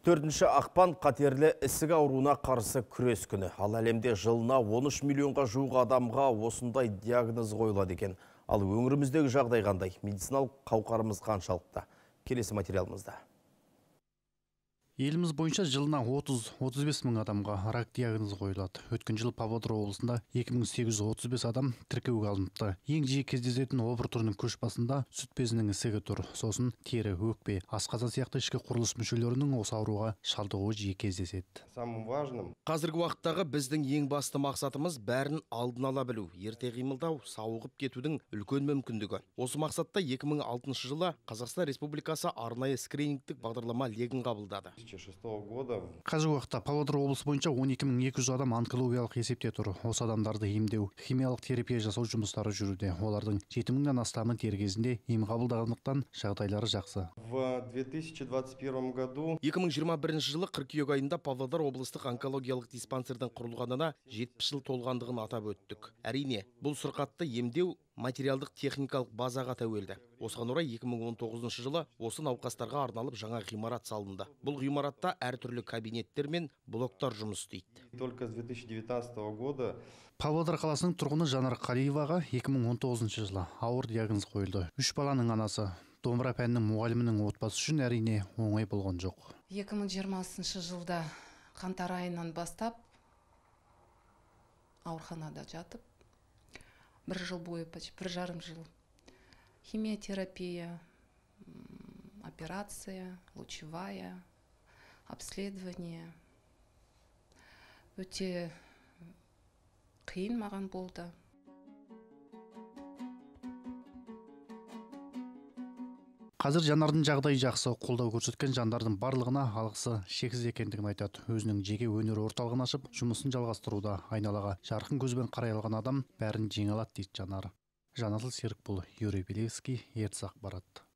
Төртінші ақпан қатерлі ісік ауруына қарсы күрес күні. Ал әлемде жылына 13 миллионға жуық адамға осындай диагноз қойылады екен. Ал өңіріміздегі жағдайғандай қандай? Медициналық қауқарымыз қаншалықты? Келесі материалымызда еліміз бойынша жылына 30-35 мың адамға рак диагнозы қойылады өткен жылы павлодар облысында 2835 адам тіркеуге алыныпты ең жиі кездесетін обыр түрінің көш басында сүт безінің ісігі тұр сосын тері өкпе асқазан сияқты ішкі құрылыс мүшелерінің осы ауруға шалдығуы жиі кездеседі самым важным қазіргі уақыттағы біздің ең басты мақсатымыз бәрін алдын ала білу ерте қимылдау сауығып кетудің үлкен мүмкіндігі осы мақсатта 2006 жылы қазақстан республикасы арнайы скринингтік бағдарлама легін қабылдады 2006 года қазіргі уақытта павлодар облысы бойынша 12200 адам онкологиялық есепте тұр осы адамдарды емдеу химиялық терапия жасау жұмыстары жүруде олардың жеті мыңнан астамы дер кезінде ем қабылдағандықтан жағдайлары жақсы в 2021 году 2021 жылы қыркүйек айында павлодар облыстық онкологиялық диспансердің құрылғанына жетпіс жыл толғандығын атап өттік әрине бұл сырқатты емдеу материалдық техникалық базаға тәуелді осыған орай 2019 жылы осы науқастарға арналып жаңа ғимарат салынды бұл ғимаратта әртүрлі кабинеттер мен блоктар жұмыс істейді только с 2019 года павлодар қаласының тұрғыны жанар қалиеваға 2019 жылы ауыр диагноз қойылды үш баланың анасы домбыра пәнінің мұғалімінің отбасы үшін әрине оңай болған жоқ 2020 жылда қаңтар айынан бастап ауруханада жатып бір жыл бойы почти бір жарым жыл химиотерапия операция лучевая обследование өте қиын маған болды қазір жанардың жағдайы жақсы қолдау көрсеткен жандардың барлығына алғысы шексіз екендігін айтады өзінің жеке өнер орталығын ашып жұмысын жалғастыруда айналаға жарқын көзбен қарай алған адам бәрін жеңе алады дейді жанар жанасыл серікбол юрий белевский ертіс ақпарат